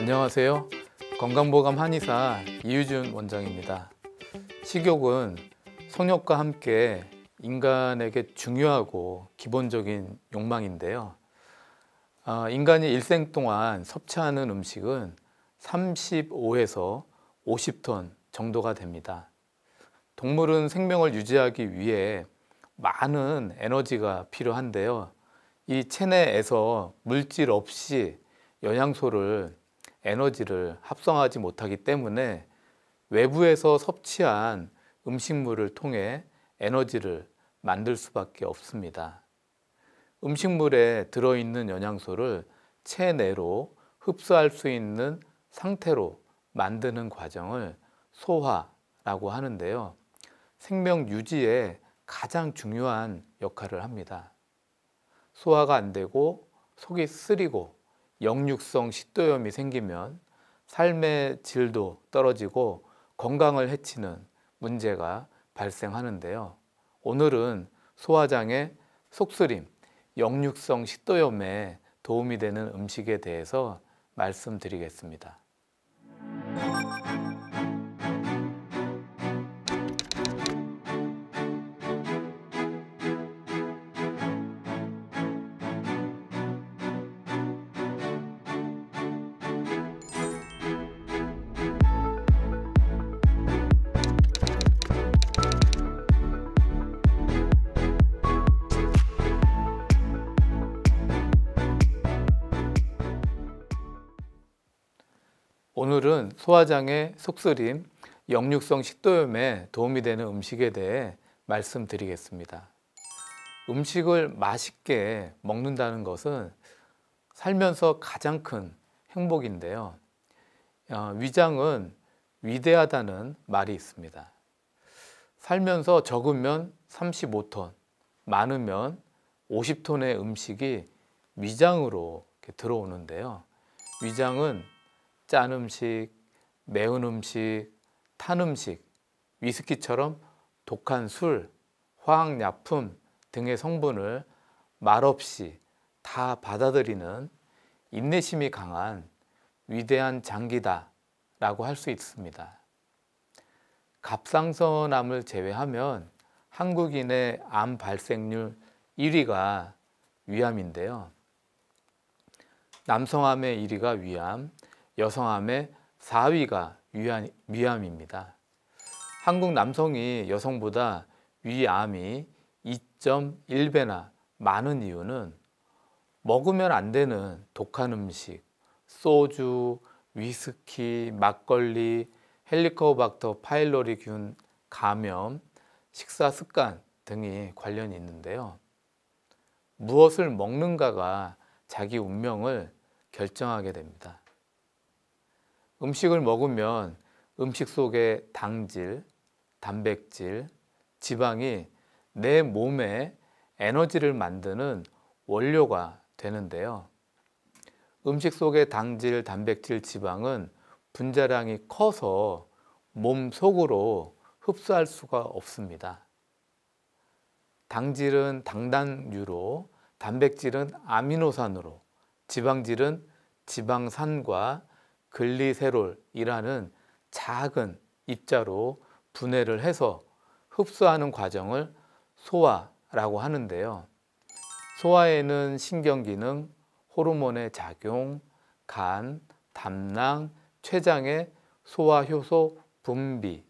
안녕하세요. 건강보감 한의사 이유준 원장입니다. 식욕은 성욕과 함께 인간에게 중요하고 기본적인 욕망인데요. 아, 인간이 일생 동안 섭취하는 음식은 35에서 50톤 정도가 됩니다. 동물은 생명을 유지하기 위해 많은 에너지가 필요한데요. 이 체내에서 물질 없이 영양소를 에너지를 합성하지 못하기 때문에 외부에서 섭취한 음식물을 통해 에너지를 만들 수밖에 없습니다. 음식물에 들어있는 영양소를 체내로 흡수할 수 있는 상태로 만드는 과정을 소화라고 하는데요. 생명 유지에 가장 중요한 역할을 합니다. 소화가 안 되고 속이 쓰리고 역육성 식도염이 생기면 삶의 질도 떨어지고 건강을 해치는 문제가 발생하는데요. 오늘은 소화장애, 속쓰림, 역류성 식도염에 도움이 되는 음식에 대해서 말씀드리겠습니다. 오늘은 소화장애, 속쓰림, 역류성 식도염에 도움이 되는 음식에 대해 말씀드리겠습니다. 음식을 맛있게 먹는다는 것은 살면서 가장 큰 행복인데요. 어, 위장은 위대하다는 말이 있습니다. 살면서 적으면 35톤, 많으면 50톤의 음식이 위장으로 들어오는데요. 위장은 짠 음식, 매운 음식, 탄 음식, 위스키처럼 독한 술, 화학약품 등의 성분을 말없이 다 받아들이는 인내심이 강한 위대한 장기다 라고 할 수 있습니다. 갑상선암을 제외하면 한국인의 암 발생률 1위가 위암인데요. 남성암의 1위가 위암, 여성암의 4위가 위암, 입니다 한국 남성이 여성보다 위암이 2.1배나 많은 이유는 먹으면 안 되는 독한 음식, 소주, 위스키, 막걸리, 헬리코박터 파일로리균 감염, 식사 습관 등이 관련이 있는데요. 무엇을 먹는가가 자기 운명을 결정하게 됩니다. 음식을 먹으면 음식 속에 당질, 단백질, 지방이 내 몸에 에너지를 만드는 원료가 되는데요. 음식 속의 당질, 단백질, 지방은 분자량이 커서 몸 속으로 흡수할 수가 없습니다. 당질은 당단류로, 단백질은 아미노산으로, 지방질은 지방산과 글리세롤이라는 작은 입자로 분해를 해서 흡수하는 과정을 소화라고 하는데요. 소화에는 신경기능, 호르몬의 작용, 간, 담낭, 췌장의 소화효소 분비,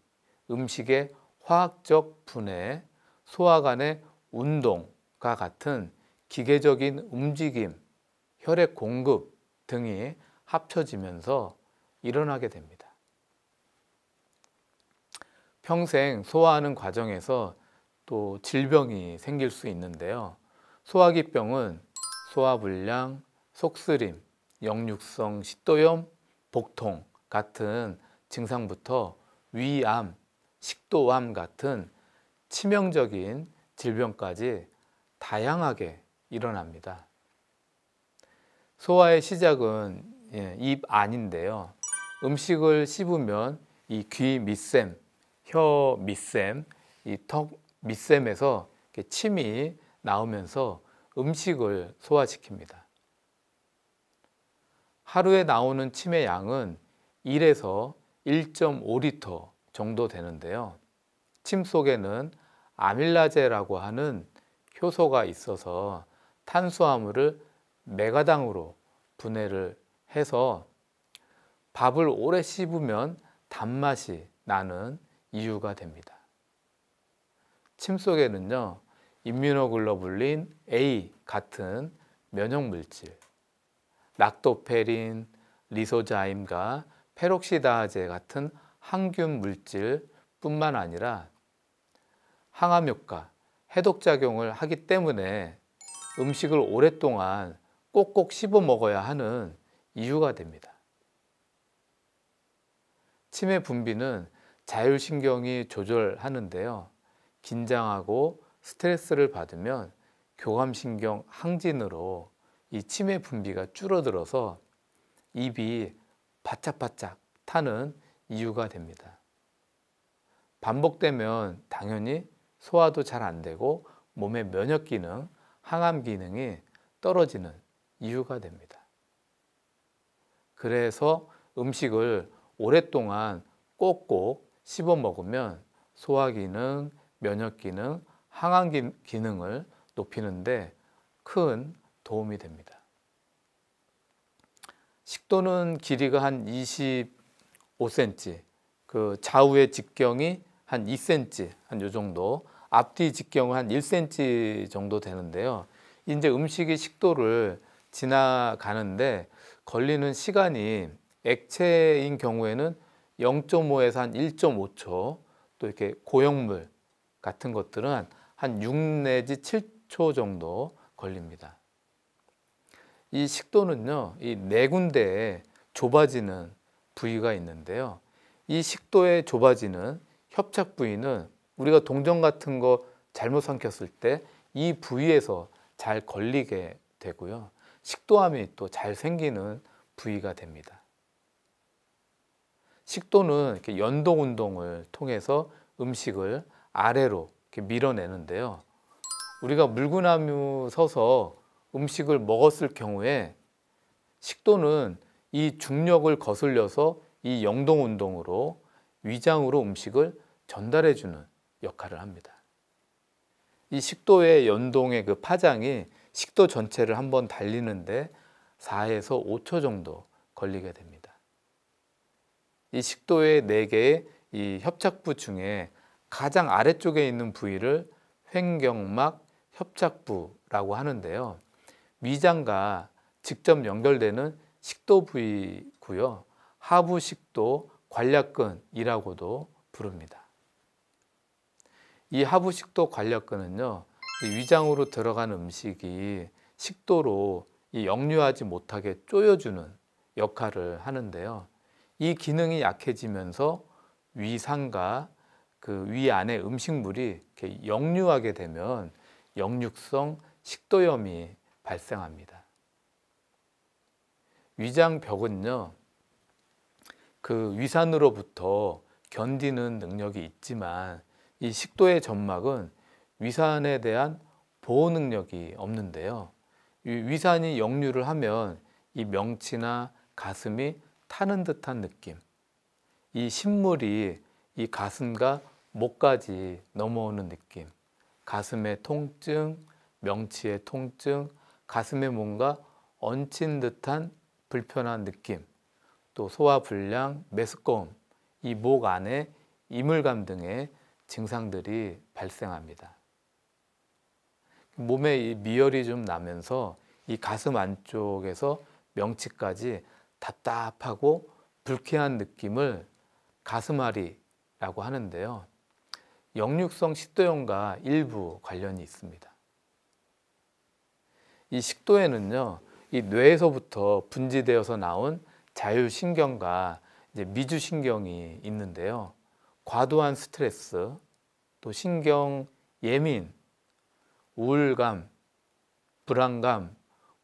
음식의 화학적 분해, 소화관의 운동과 같은 기계적인 움직임, 혈액 공급 등이 합쳐지면서 일어나게 됩니다. 평생 소화하는 과정에서 또 질병이 생길 수 있는데요. 소화기병은 소화불량, 속쓰림, 역류성 식도염, 복통 같은 증상부터 위암, 식도암 같은 치명적인 질병까지 다양하게 일어납니다. 소화의 시작은 예, 입 안인데요. 음식을 씹으면 이 귀 밑샘, 혀 밑샘, 이 턱 밑샘에서 침이 나오면서 음식을 소화시킵니다. 하루에 나오는 침의 양은 1에서 1.5리터 정도 되는데요. 침 속에는 아밀라제라고 하는 효소가 있어서 탄수화물을 메가당으로 분해를 해서 밥을 오래 씹으면 단맛이 나는 이유가 됩니다. 침 속에는요, 임뮤노글로불린 A 같은 면역 물질, 락토페린, 리소자임과 페록시다제 같은 항균 물질뿐만 아니라 항암 효과, 해독 작용을 하기 때문에 음식을 오랫동안 꼭꼭 씹어 먹어야 하는 이유가 됩니다. 치매 분비는 자율신경이 조절하는데요. 긴장하고 스트레스를 받으면 교감신경 항진으로 이 치매 분비가 줄어들어서 입이 바짝바짝 타는 이유가 됩니다. 반복되면 당연히 소화도 잘 안 되고 몸의 면역 기능, 항암 기능이 떨어지는 이유가 됩니다. 그래서 음식을 오랫동안 꼭꼭 씹어 먹으면 소화 기능, 면역 기능, 항암 기능을 높이는데 큰 도움이 됩니다. 식도는 길이가 한 25cm, 그 좌우의 직경이 한 2cm, 한요 정도, 앞뒤 직경은 한 1cm 정도 되는데요. 이제 음식이 식도를 지나가는데 걸리는 시간이 액체인 경우에는 0.5에서 한 1.5초 또 이렇게 고형물 같은 것들은 한 6 내지 7초 정도 걸립니다. 이 식도는요, 이 네 군데에 좁아지는 부위가 있는데요. 이 식도의 좁아지는 협착 부위는 우리가 동전 같은 거 잘못 삼켰을 때 이 부위에서 잘 걸리게 되고요. 식도암이 또 잘 생기는 부위가 됩니다. 식도는 이렇게 연동 운동을 통해서 음식을 아래로 이렇게 밀어내는데요. 우리가 물구나무 서서 음식을 먹었을 경우에 식도는 이 중력을 거슬려서 이 영동 운동으로 위장으로 음식을 전달해 주는 역할을 합니다. 이 식도의 연동의 그 파장이 식도 전체를 한번 달리는데 4에서 5초 정도 걸리게 됩니다. 이 식도의 4개의 이 협착부 중에 가장 아래쪽에 있는 부위를 횡경막 협착부라고 하는데요. 위장과 직접 연결되는 식도 부위고요. 하부 식도 관략근이라고도 부릅니다. 이 하부 식도 관략근은요. 위장으로 들어간 음식이 식도로 역류하지 못하게 쪼여주는 역할을 하는데요. 이 기능이 약해지면서 위상과 그 위 안에 음식물이 이렇게 역류하게 되면 역류성 식도염이 발생합니다. 위장벽은요, 그 위산으로부터 견디는 능력이 있지만 이 식도의 점막은 위산에 대한 보호 능력이 없는데요. 위산이 역류를 하면 이 명치나 가슴이 타는 듯한 느낌, 이 신물이 이 가슴과 목까지 넘어오는 느낌, 가슴의 통증, 명치의 통증, 가슴에 뭔가 얹힌 듯한 불편한 느낌, 또 소화불량, 메스꺼움, 이 목 안에 이물감 등의 증상들이 발생합니다. 몸에 이 미열이 좀 나면서 이 가슴 안쪽에서 명치까지 답답하고 불쾌한 느낌을 가슴앓이라고 하는데요. 역류성 식도염과 일부 관련이 있습니다. 이 식도에는요, 이 뇌에서부터 분지되어서 나온 자율신경과 이제 미주신경이 있는데요. 과도한 스트레스, 또 신경 예민, 우울감, 불안감,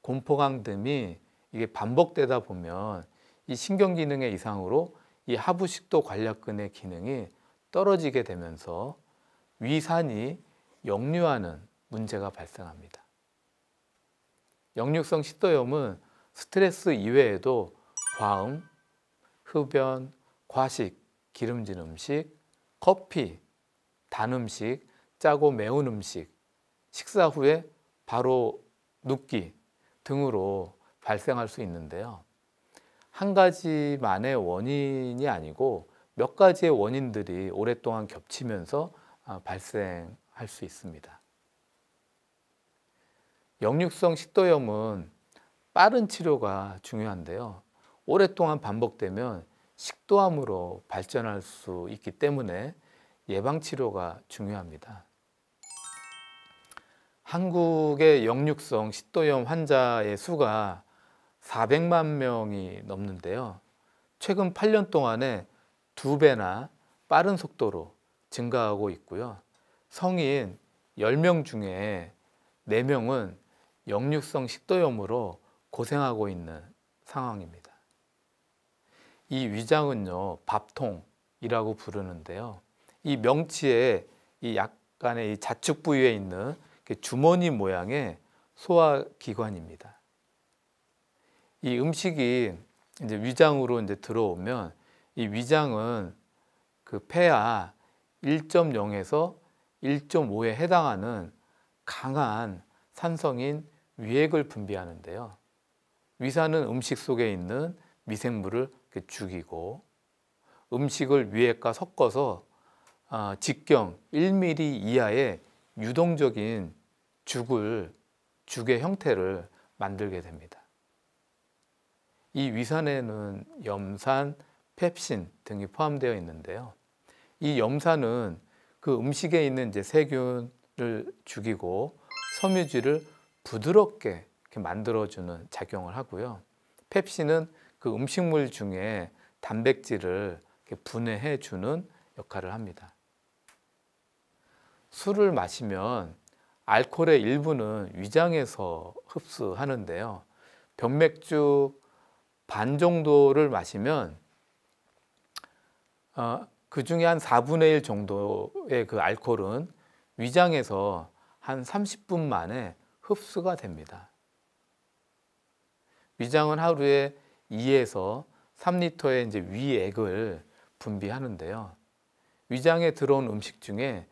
공포감 등이 이게 반복되다 보면 이 신경 기능의 이상으로 이 하부식도 관략근의 기능이 떨어지게 되면서 위산이 역류하는 문제가 발생합니다. 역류성 식도염은 스트레스 이외에도 과음, 흡연, 과식, 기름진 음식, 커피, 단 음식, 짜고 매운 음식, 식사 후에 바로 눕기 등으로 발생할 수 있는데요. 한 가지만의 원인이 아니고 몇 가지의 원인들이 오랫동안 겹치면서 아, 발생할 수 있습니다. 역류성 식도염은 빠른 치료가 중요한데요. 오랫동안 반복되면 식도암으로 발전할 수 있기 때문에 예방치료가 중요합니다. 한국의 역류성 식도염 환자의 수가 400만 명이 넘는데요. 최근 8년 동안에 두 배나 빠른 속도로 증가하고 있고요. 성인 10명 중에 4명은 역류성 식도염으로 고생하고 있는 상황입니다. 이 위장은요, 밥통이라고 부르는데요. 이 명치에 이 약간의 이 자축 부위에 있는 그 주머니 모양의 소화기관입니다. 이 음식이 이제 위장으로 이제 들어오면 이 위장은 그 폐하 1.0에서 1.5에 해당하는 강한 산성인 위액을 분비하는데요. 위산은 음식 속에 있는 미생물을 죽이고 음식을 위액과 섞어서 아, 직경 1mm 이하의 유동적인 죽을 죽의 형태를 만들게 됩니다. 이 위산에는 염산, 펩신 등이 포함되어 있는데요. 이 염산은 그 음식에 있는 이제 세균을 죽이고 섬유질을 부드럽게 만들어주는 작용을 하고요. 펩신은 그 음식물 중에 단백질을 분해해주는 역할을 합니다. 술을 마시면 알코올의 일부는 위장에서 흡수하는데요. 병맥주 반 정도를 마시면 어, 그 중에 한 4분의 1 정도의 그 알코올은 위장에서 한 30분 만에 흡수가 됩니다. 위장은 하루에 2에서 3리터의 이제 위액을 분비하는데요. 위장에 들어온 음식 중에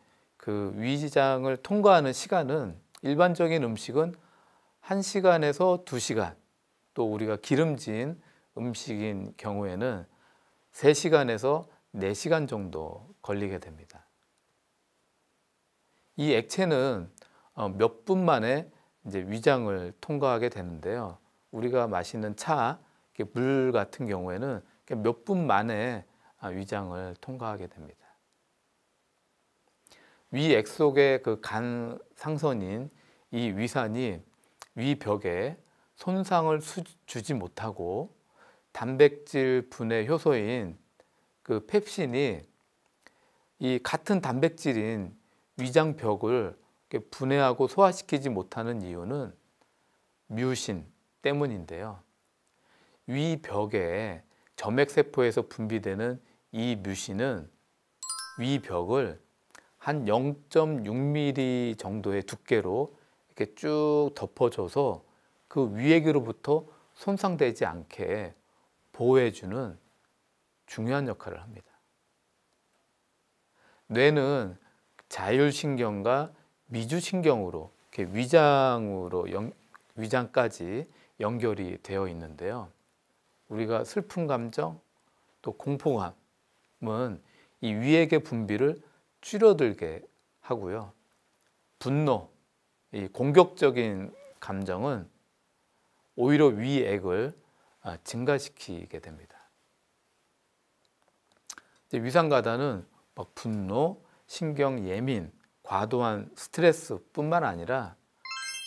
그 위장을 통과하는 시간은 일반적인 음식은 1시간에서 2시간 또 우리가 기름진 음식인 경우에는 3시간에서 4시간 정도 걸리게 됩니다. 이 액체는 어, 몇분 만에 이제 위장을 통과하게 되는데요. 우리가 마시는 차, 물 같은 경우에는 몇 분 만에 아, 위장을 통과하게 됩니다. 위 액속의 그간 상선인 이 위산이 위 벽에 손상을 수, 주지 못하고 단백질 분해 효소인 그 펩신이 이 같은 단백질인 위장 벽을 분해하고 소화시키지 못하는 이유는 뮤신 때문인데요. 위 벽에 점액세포에서 분비되는 이 뮤신은 위 벽을 한 0.6mm 정도의 두께로 이렇게 쭉 덮어줘서 그 위액으로부터 손상되지 않게 보호해주는 중요한 역할을 합니다. 뇌는 자율신경과 미주신경으로 이렇게 위장으로 연, 위장까지 연결이 되어 있는데요. 우리가 슬픈 감정 또 공포감은 이 위액의 분비를 줄어들게 하고요. 분노, 이 공격적인 감정은 오히려 위액을 아, 증가시키게 됩니다. 위상가다는 분노, 신경 예민, 과도한 스트레스뿐만 아니라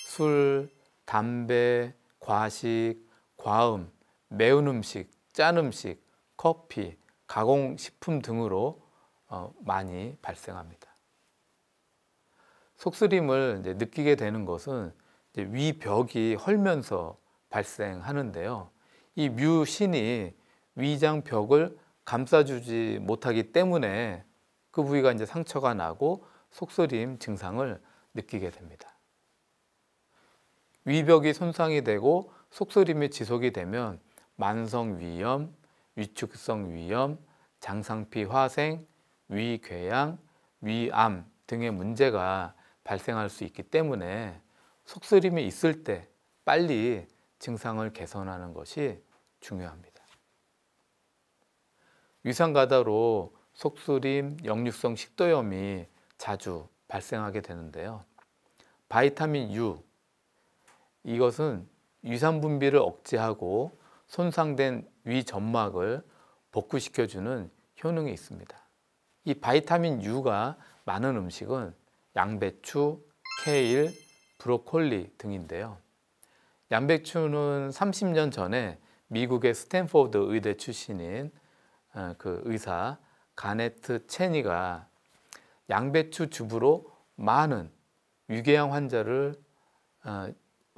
술, 담배, 과식, 과음, 매운 음식, 짠 음식, 커피, 가공식품 등으로 어, 많이 발생합니다. 속쓰림을 느끼게 되는 것은 위벽이 헐면서 발생하는데요. 이 뮤신이 위장 벽을 감싸주지 못하기 때문에 그 부위가 이제 상처가 나고 속쓰림 증상을 느끼게 됩니다. 위벽이 손상이 되고 속쓰림이 지속이 되면 만성 위염, 위축성 위염, 장상피 화생, 위궤양, 위암 등의 문제가 발생할 수 있기 때문에 속쓰림이 있을 때 빨리 증상을 개선하는 것이 중요합니다. 위상가다로 속쓰림, 역류성 식도염이 자주 발생하게 되는데요. 바이타민 U 이것은 유산 분비를 억제하고 손상된 위 점막을 복구시켜주는 효능이 있습니다. 이 바이타민 U가 많은 음식은 양배추, 케일, 브로콜리 등인데요. 양배추는 30년 전에 미국의 스탠포드 의대 출신인 어, 그 의사 가네트 체니가 양배추 주부로 많은 위궤양 환자를 어,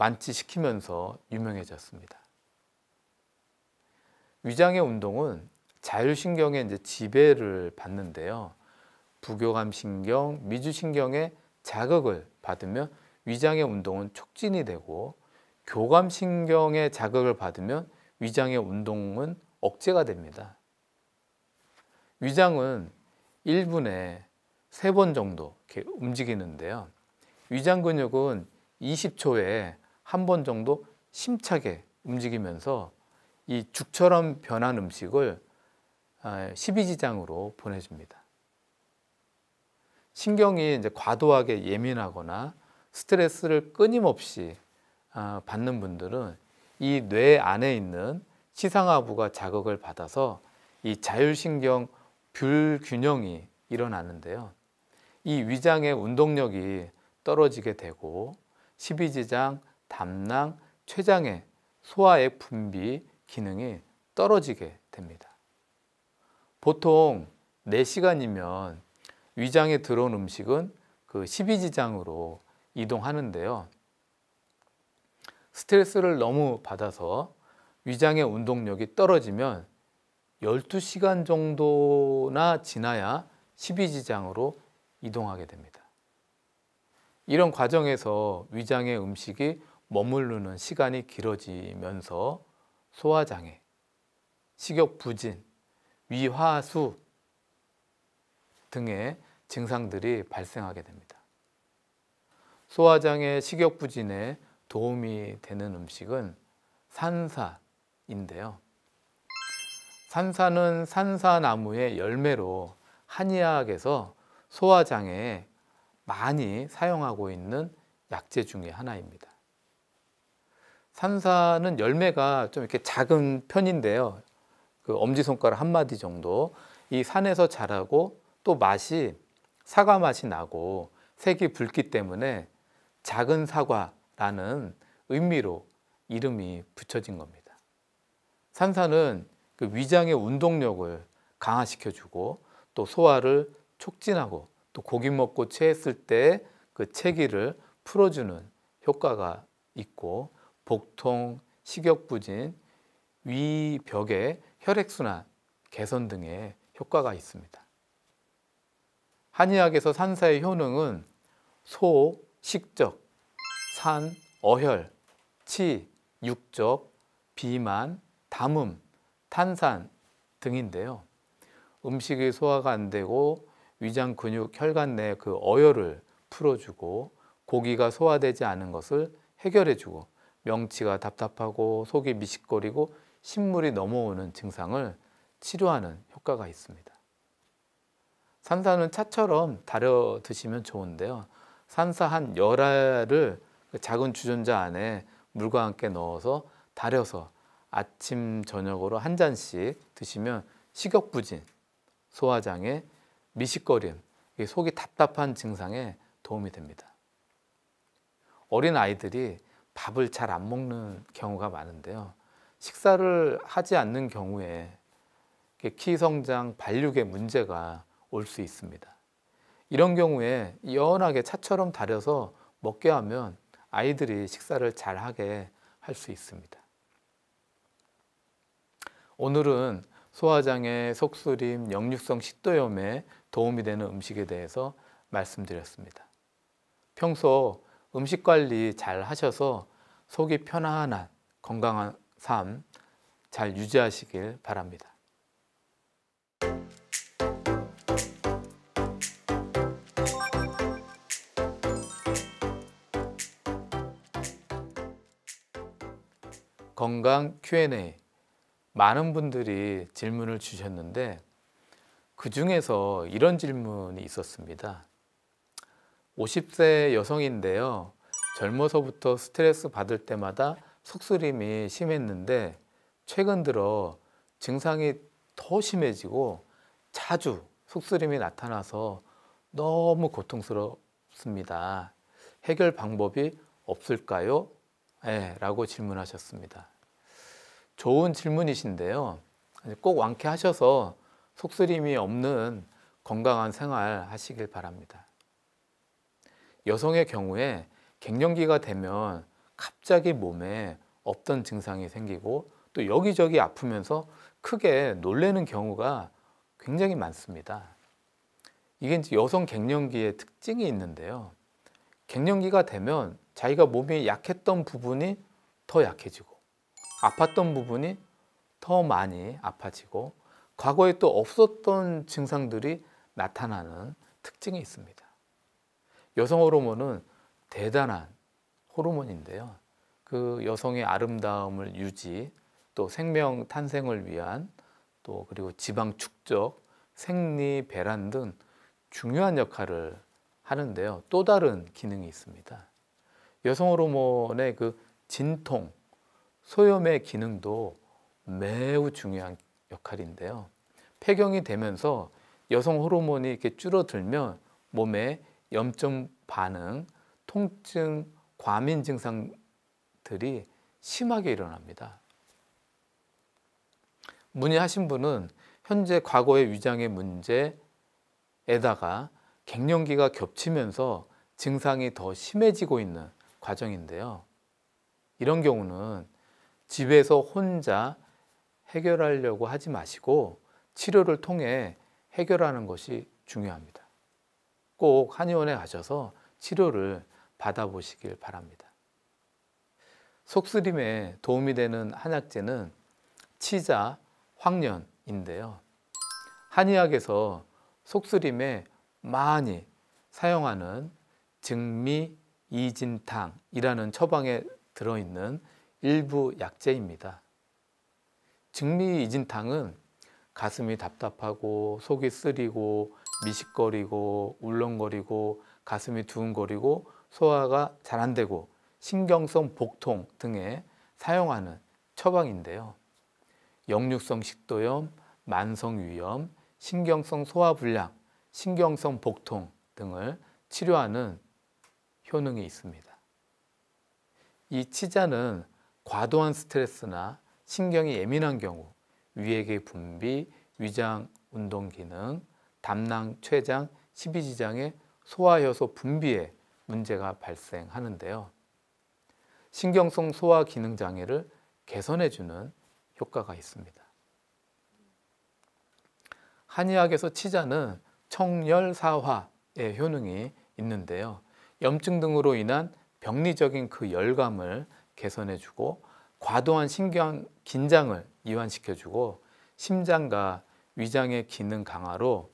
완치시키면서 유명해졌습니다. 위장의 운동은 자율신경의 이제 지배를 받는데요. 부교감신경, 미주신경의 자극을 받으면 위장의 운동은 촉진이 되고 교감신경의 자극을 받으면 위장의 운동은 억제가 됩니다. 위장은 1분에 3번 정도 이렇게 움직이는데요. 위장 근육은 20초에 한 번 정도 심차게 움직이면서 이 죽처럼 변한 음식을 1 아, 2지장으로 보내줍니다. 신경이 이제 과도하게 예민하거나 스트레스를 끊임없이 아, 받는 분들은 이 뇌 안에 있는 시상하부가 자극을 받아서 이 자율신경 불균형이 일어나는데요. 이 위장의 운동력이 떨어지게 되고 십이지장, 담낭, 췌장의 소화액 분비 기능이 떨어지게 됩니다. 보통 4시간이면 위장에 들어온 음식은 그 12지장으로 이동하는데요. 스트레스를 너무 받아서 위장의 운동력이 떨어지면 12시간 정도나 지나야 12지장으로 이동하게 됩니다. 이런 과정에서 위장의 음식이 머무르는 시간이 길어지면서 소화장애, 식욕 부진, 위화수 등의 증상들이 발생하게 됩니다. 소화장애 식욕 부진에 도움이 되는 음식은 산사인데요. 산사는 산사나무의 열매로 한의학에서 소화장애에 많이 사용하고 있는 약재 중의 하나입니다. 산사는 열매가 좀 이렇게 작은 편인데요. 그 엄지손가락 한 마디 정도 이 산에서 자라고 또 맛이 사과 맛이 나고 색이 붉기 때문에 작은 사과라는 의미로 이름이 붙여진 겁니다. 산사는 그 위장의 운동력을 강화시켜주고 또 소화를 촉진하고 또 고기 먹고 체했을 때 그 체기를 풀어주는 효과가 있고 복통, 식욕 부진, 위벽에 혈액순환, 개선 등의 효과가 있습니다. 한의학에서 산사의 효능은 소, 식적, 산, 어혈, 치, 육적, 비만, 담음, 탄산 등인데요. 음식이 소화가 안 되고 위장 근육 혈관 내 그 어혈을 풀어주고 고기가 소화되지 않은 것을 해결해주고 명치가 답답하고 속이 미식거리고 식물이 넘어오는 증상을 치료하는 효과가 있습니다. 산사는 차처럼 다려 드시면 좋은데요. 산사 한 열알을 그 작은 주전자 안에 물과 함께 넣어서 다려서 아침 저녁으로 한 잔씩 드시면 식욕부진, 소화장애, 미식거림, 속이 답답한 증상에 도움이 됩니다. 어린 아이들이 밥을 잘 안 먹는 경우가 많은데요. 식사를 하지 않는 경우에 키 성장, 발육에 문제가 올 수 있습니다. 이런 경우에 연하게 차처럼 다려서 먹게 하면 아이들이 식사를 잘하게 할 수 있습니다. 오늘은 소화장애, 속쓰림, 역류성 식도염에 도움이 되는 음식에 대해서 말씀드렸습니다. 평소 음식 관리 잘 하셔서 속이 편안한 건강한 삶잘 유지하시길 바랍니다. 건강 Q&A 많은 분들이 질문을 주셨는데 그 중에서 이런 질문이 있었습니다. 50세 여성인데요. 젊어서부터 스트레스 받을 때마다 속쓰림이 심했는데 최근 들어 증상이 더 심해지고 자주 속쓰림이 나타나서 너무 고통스럽습니다. 해결 방법이 없을까요? 네, 라고 질문하셨습니다. 좋은 질문이신데요. 꼭 완쾌하셔서 속쓰림이 없는 건강한 생활 하시길 바랍니다. 여성의 경우에 갱년기가 되면 갑자기 몸에 없던 증상이 생기고 또 여기저기 아프면서 크게 놀래는 경우가 굉장히 많습니다. 이게 이제 여성 갱년기의 특징이 있는데요. 갱년기가 되면 자기가 몸이 약했던 부분이 더 약해지고 아팠던 부분이 더 많이 아파지고 과거에 또 없었던 증상들이 나타나는 특징이 있습니다. 여성 호르몬은 대단한 호르몬인데요. 그 여성의 아름다움을 유지, 또 생명 탄생을 위한 또 그리고 지방 축적, 생리 배란 등 중요한 역할을 하는데요. 또 다른 기능이 있습니다. 여성 호르몬의 그 진통, 소염의 기능도 매우 중요한 역할인데요. 폐경이 되면서 여성 호르몬이 이렇게 줄어들면 몸에 염증 반응, 통증 과민 증상들이 심하게 일어납니다. 문의하신 분은 현재 과거의 위장의 문제에다가 갱년기가 겹치면서 증상이 더 심해지고 있는 과정인데요. 이런 경우는 집에서 혼자 해결하려고 하지 마시고 치료를 통해 해결하는 것이 중요합니다. 꼭 한의원에 가셔서 치료를 받아보시길 바랍니다. 속쓰림에 도움이 되는 한약재는 치자, 황년인데요. 한의학에서 속쓰림에 많이 사용하는 증미 이진탕이라는 처방에 들어있는 일부 약재입니다. 증미 이진탕은 가슴이 답답하고 속이 쓰리고 미식거리고 울렁거리고 가슴이 두근거리고 소화가 잘 안 되고 신경성 복통 등에 사용하는 처방인데요. 역류성 식도염, 만성 위염, 신경성 소화불량, 신경성 복통 등을 치료하는 효능이 있습니다. 이 치자는 과도한 스트레스나 신경이 예민한 경우 위액의 분비, 위장 운동 기능, 담낭, 췌장, 십이지장의 소화효소 분비에 문제가 발생하는데요. 신경성 소화 기능 장애를 개선해 주는 효과가 있습니다. 한의학에서 치자는 청열사화의 효능이 있는데요. 염증 등으로 인한 병리적인 그 열감을 개선해 주고 과도한 신경 긴장을 이완시켜 주고 심장과 위장의 기능 강화로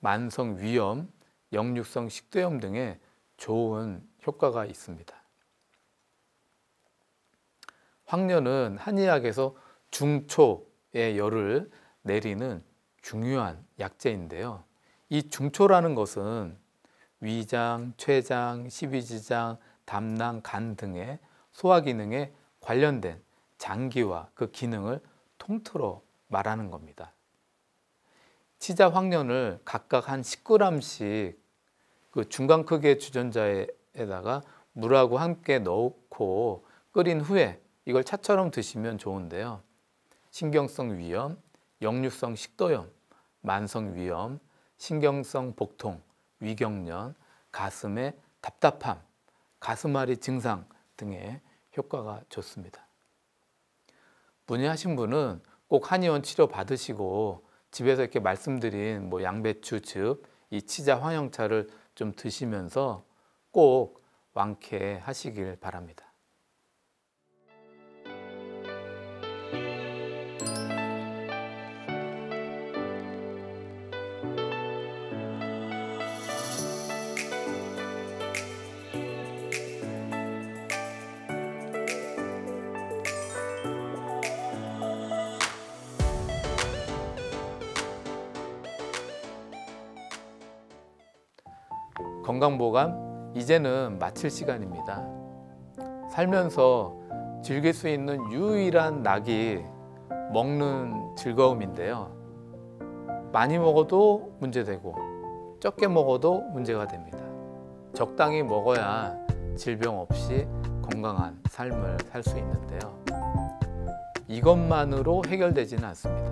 만성 위염, 역류성 식도염 등의 좋은 효과가 있습니다. 황련은 한의학에서 중초의 열을 내리는 중요한 약재인데요. 이 중초라는 것은 위장, 췌장, 십이지장, 담낭, 간 등의 소화 기능에 관련된 장기와 그 기능을 통틀어 말하는 겁니다. 치자 황련을 각각 한 10g씩 그 중간 크기의 주전자에다가 물하고 함께 넣고 끓인 후에 이걸 차처럼 드시면 좋은데요. 신경성 위염, 역류성 식도염, 만성 위염, 신경성 복통, 위경련, 가슴의 답답함, 가슴앓이 증상 등의 효과가 좋습니다. 문의하신 분은 꼭 한의원 치료 받으시고 집에서 이렇게 말씀드린 뭐 양배추 즙, 이 치자 황영차를 좀 드시면서 꼭 완쾌하시길 바랍니다. 건강보감 이제는 마칠 시간입니다. 살면서 즐길 수 있는 유일한 낙이 먹는 즐거움인데요. 많이 먹어도 문제되고 적게 먹어도 문제가 됩니다. 적당히 먹어야 질병 없이 건강한 삶을 살 수 있는데요. 이것만으로 해결되지는 않습니다.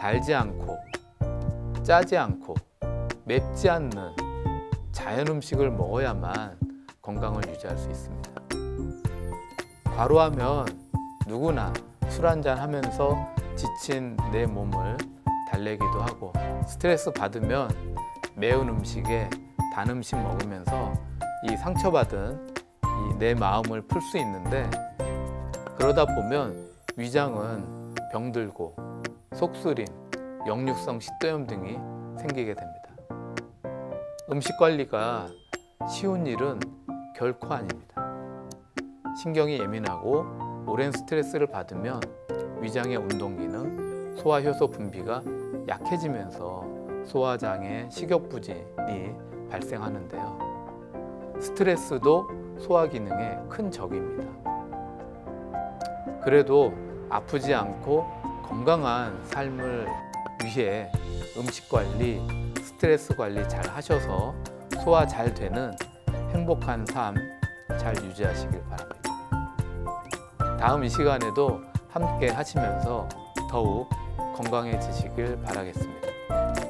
달지 않고 짜지 않고 맵지 않는 자연 음식을 먹어야만 건강을 유지할 수 있습니다. 과로하면 누구나 술 한잔 하면서 지친 내 몸을 달래기도 하고 스트레스 받으면 매운 음식에 단 음식 먹으면서 이 상처받은 이내 마음을 풀 수 있는데 그러다 보면 위장은 병들고 속쓰림, 역류성 식도염 등이 생기게 됩니다. 음식 관리가 쉬운 일은 결코 아닙니다. 신경이 예민하고 오랜 스트레스를 받으면 위장의 운동 기능, 소화 효소 분비가 약해지면서 소화장애, 식욕 부진이 발생하는데요. 스트레스도 소화 기능에 큰 적입니다. 그래도 아프지 않고 건강한 삶을 위해 음식 관리, 스트레스 관리 잘 하셔서 소화 잘 되는 행복한 삶 잘 유지하시길 바랍니다. 다음 이 시간에도 함께 하시면서 더욱 건강해지시길 바라겠습니다.